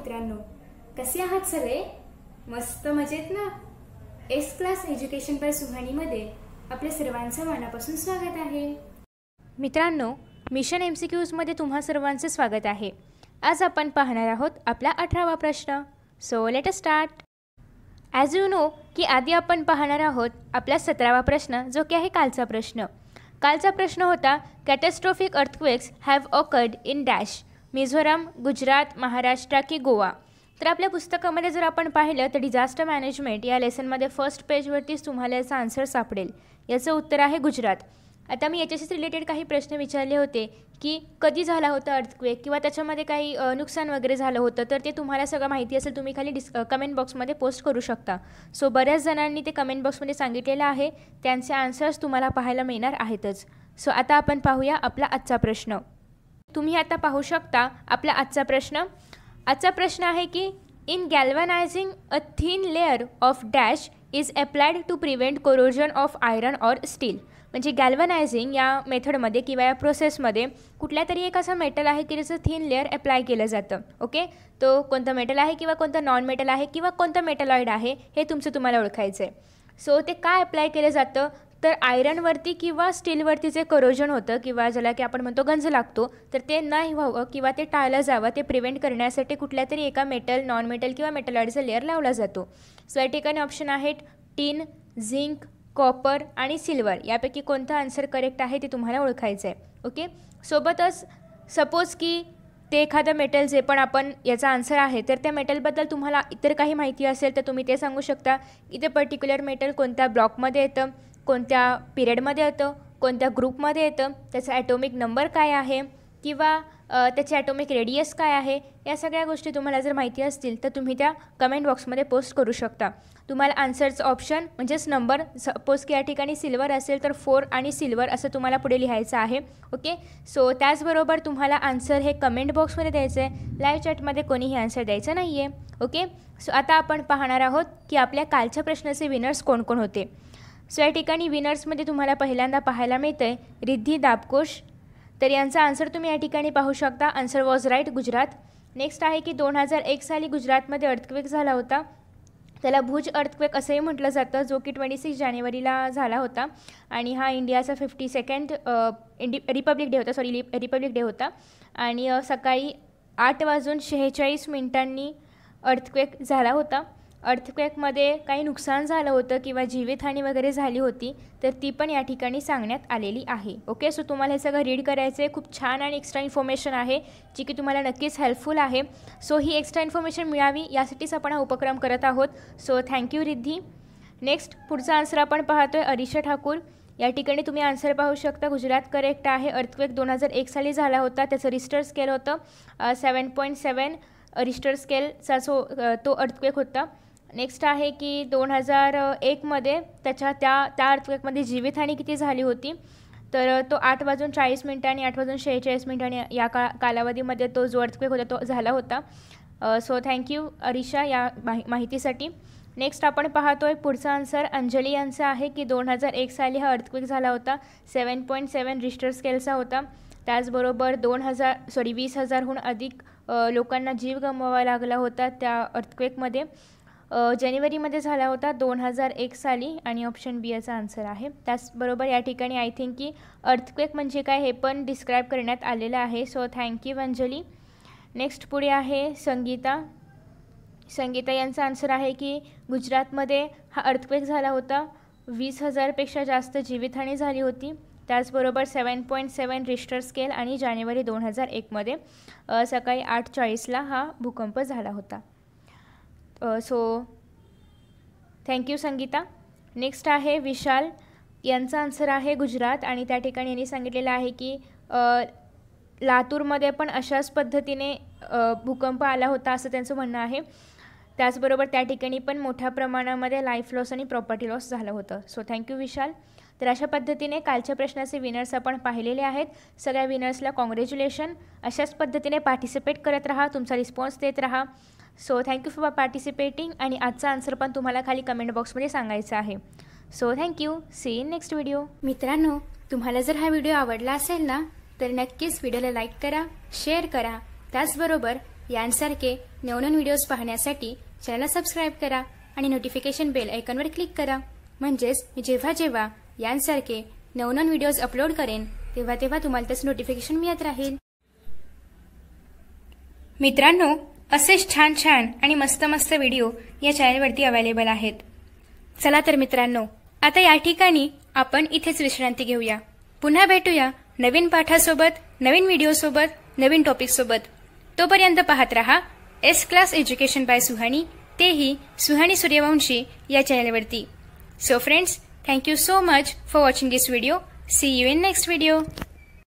मित्रांनो कसे आहात सगळे मस्त मजेत ना एस क्लास एज्युकेशन पर सुहाणीमध्ये आपल्या सर्वांचं मनापासून स्वागत आहे मित्रांनो मिशन एम सी क्यूजमध्ये तुम्हा सर्वांचं स्वागत आहे आज आपण पाहणार आहोत आपला अठरावा प्रश्न so let a start as you know की आधी आपण पाहणार आहोत आपला सतरावा प्रश्न जो की आहे कालचा प्रश्न कालचा प्रश्न होता catastrophic earthquakes have occurred in dash Mizoram Gujarat Maharashtra की गोवा तर आपल्या पुस्तकामध्ये जर आपण पाहिलं तर डिझास्टर मॅनेजमेंट या लेसनमध्ये फर्स्ट पेजवरतीच तुम्हाला याचा आन्सर सापडेल याचं उत्तर आहे गुजरात आता मी याच्याशीच रिलेटेड काही प्रश्न विचारले होते की कधी झाला होता अर्थक्वेक किंवा त्याच्यामध्ये काही नुकसान वगैरे झालं होतं तर ते तुम्हाला सगळं माहिती असेल तुम्ही खाली डिस कमेंट बॉक्समध्ये पोस्ट करू शकता सो बऱ्याच जणांनी ते कमेंट बॉक्समध्ये सांगितलेलं आहे त्यांचे आन्सर्स तुम्हाला पाहायला मिळणार आहेतच सो आता आपण पाहूया आपला आजचा प्रश्न तुम्ही आता पाहू शकता आपला आजचा प्रश्न आजचा प्रश्न आहे की in galvanising a thin layer of dash is applied to prevent corrosion of iron or steel म्हणजे गॅल्वनायझिंग या मेथडमध्ये किंवा या प्रोसेसमध्ये कुठल्या तरी एक असं मेटल आहे की ज्याचं थीन लेअर अप्लाय केलं जातं ओके तो कोणतं मेटल आहे किंवा कोणतं नॉन मेटल आहे किंवा कोणतं मेटलॉइड आहे हे तुमचं तुम्हाला ओळखायचं आहे सो ते काय अप्लाय केलं जातं तर आयरनवरती किंवा स्टीलवरती जे करोजन होतं किंवा ज्याला की आपण म्हणतो गंज लागतो तर ते नाही व्हावं किंवा ते टाळलं जावं ते प्रिव्हेंट करण्यासाठी कुठल्या तरी एका मेटल नॉन मेटल किंवा मेटलॉइडचा लेअर लावला जातो सो या ठिकाणी ऑप्शन आहेत टीन झिंक कॉपर आणि सिल्वर यापैकी कोणतं आन्सर करेक्ट आहे ते तुम्हाला ओळखायचं आहे ओके सोबतच सपोज की ते एखादं मेटल जे पण आपण याचा आन्सर आहे तर त्या मेटलबद्दल तुम्हाला इतर काही माहिती असेल तर तुम्ही ते सांगू शकता इथे पर्टिक्युलर मेटल कोणत्या ब्लॉकमध्ये येतं कोणत्या पिरियडमध्ये येतं कोणत्या ग्रुपमध्ये येतं त्याचा ॲटोमिक नंबर काय आहे किंवा त्याचे ॲटोमिक रेडियस काय आहे या सगळ्या गोष्टी तुम्हाला जर माहिती असतील तर तुम्ही त्या कमेंट बॉक्समध्ये पोस्ट करू शकता तुम्हाला आन्सरचं ऑप्शन म्हणजेच नंबर सपोज की या ठिकाणी सिल्वर असेल तर फोर आणि सिल्वर असं तुम्हाला पुढे लिहायचं आहे ओके सो त्याचबरोबर तुम्हाला आन्सर हे कमेंट बॉक्समध्ये द्यायचं आहे लाईव्ह चॅटमध्ये कोणीही आन्सर द्यायचं नाही आहे ओके सो आता आपण पाहणार आहोत की आपल्या कालच्या प्रश्नाचे विनर्स कोण कोण होते सो या ठिकाणी विनर्समध्ये तुम्हाला पहिल्यांदा पाहायला मिळतं आहे रिद्धी दाबकोश तर यांचा आन्सर तुम्ही या ठिकाणी पाहू शकता answer was right Gujarat next आहे की दोन हजार एक साली गुजरातमध्ये अर्थक्वेक झाला होता त्याला भुज अर्थक्वेक असंही म्हटलं जातं जो की ट्वेंटी सिक्स जानेवारीला झाला होता आणि हा इंडियाचा फिफ्टी सेकंड इंडि रिपब्लिक डे होता सॉरी रिपब्लिक डे होता आणि सकाळी आठ वाजून शेहेचाळीस मिनिटांनी अर्थक्वेक झाला होता अर्थक्वेकमध्ये काही नुकसान झालं होतं किंवा जीवितहानी वगैरे झाली होती तर ती पण या ठिकाणी सांगण्यात आलेली आहे ओके सो तुम्हाला हे सगळं रीड करायचं आहे खूप छान आणि एक्स्ट्रा इन्फॉर्मेशन आहे जी की तुम्हाला नक्कीच हेल्पफुल आहे सो ही एक्स्ट्रा इन्फॉर्मेशन मिळावी यासाठीच आपण हा उपक्रम करत आहोत सो थँक्यू रिद्धी नेक्स्ट पुढचा आन्सर आपण पाहतो आहे अरिशा ठाकूर या ठिकाणी तुम्ही आन्सर पाहू शकता गुजरात करेक्ट आहे अर्थक्वेक दोन हजार एक साली झाला होता त्याचं रिस्टर स्केल होतं सेवन पॉईंट सेवन रिस्टर स्केलचा जो तो अर्थक्वेक होता नेक्स्ट आहे की दोन हजार एकमध्ये त्याच्या त्या त्या अर्थक्वेकमध्ये जीवितहानी किती झाली होती तर तो आठ वाजून चाळीस मिनटं आणि आठ वाजून शेहेचाळीस आणि या का कालावधीमध्ये तो जो अर्थक्वेक होता तो झाला होता सो थँक्यू अरिशा या माहि माहितीसाठी नेक्स्ट आपण पाहतो आहे पुढचा आन्सर अंजली यांचा आहे की दोन हजार एक साली हा अर्थक्वेक झाला होता सेवन पॉईंट सेवन रिस्टर स्केलचा होता त्याचबरोबर दोन हजार सॉरी वीस हजारहून अधिक लोकांना जीव गमवावा लागला होता त्या अर्थक्वेकमध्ये जानेवारीमध्ये झाला होता दोन हजार एक साली आणि ऑप्शन बी याचा आन्सर आहे त्याचबरोबर या ठिकाणी आय थिंक की अर्थक्वेक म्हणजे काय हे पण डिस्क्राईब करण्यात आलेलं आहे सो थँक्यू अंजली नेक्स्ट पुढे आहे संगीता संगीता यांचा आन्सर आहे की गुजरातमध्ये हा अर्थक्वेक झाला होता वीस हजारपेक्षा जास्त जीवितहानी झाली होती त्याचबरोबर सेवन पॉईंट सेवन रिस्टर स्केल आणि जानेवारी दोन हजार एकमध्ये सकाळी आठ चाळीसला हा भूकंप झाला होता सो थँक्यू संगीता नेक्स्ट आहे विशाल यांचा आन्सर आहे गुजरात आणि त्या ठिकाणी यांनी सांगितलेलं आहे की लातूरमध्ये पण अशाच पद्धतीने भूकंप आला होता असं त्यांचं म्हणणं आहे त्याचबरोबर त्या ठिकाणी पण मोठ्या प्रमाणामध्ये लाईफ लॉस आणि प्रॉपर्टी लॉस झालं होतं सो थँक्यू विशाल तर अशा पद्धतीने कालच्या प्रश्नाचे विनर्स आपण पाहिलेले आहेत सगळ्या विनर्सला कॉंग्रॅच्युलेशन अशाच पद्धतीने पार्टिसिपेट करत राहा तुमचा रिस्पॉन्स देत राहा सो थँक्यू फॉर पार्टिसिपेटिंग आणि आजचा आन्सर पण तुम्हाला खाली कमेंट बॉक्समध्ये सांगायचा आहे so thank you see in next video मित्रांनो तुम्हाला जर हा व्हिडिओ आवडला असेल ना तर नक्कीच व्हिडिओला लाईक करा शेअर करा त्याचबरोबर यांसारखे नवनवीन व्हिडिओज पाहण्यासाठी चॅनलला सबस्क्राईब करा आणि नोटिफिकेशन बेल ऐकनवर क्लिक करा म्हणजेच मी जेव्हा जेव्हा यांसारखे नवनवीन व्हिडिओज अपलोड करेन तेव्हा तेव्हा तुम्हाला त्याचं नोटिफिकेशन मिळत राहील मित्रांनो असेच छान छान आणि मस्त मस्त व्हिडिओ या चॅनलवरती अवेलेबल आहेत चला तर मित्रांनो आता या ठिकाणी आपण इथेच विश्रांती घेऊया पुन्हा भेटूया नवीन पाठासोबत नवीन व्हिडिओ सोबत नवीन टॉपिक सोबत तोपर्यंत पाहत रहा S class education by Suhani तेही सुहानी सूर्यवंशी या चॅनलवरती so friends thank you so much for watching this video see you in next video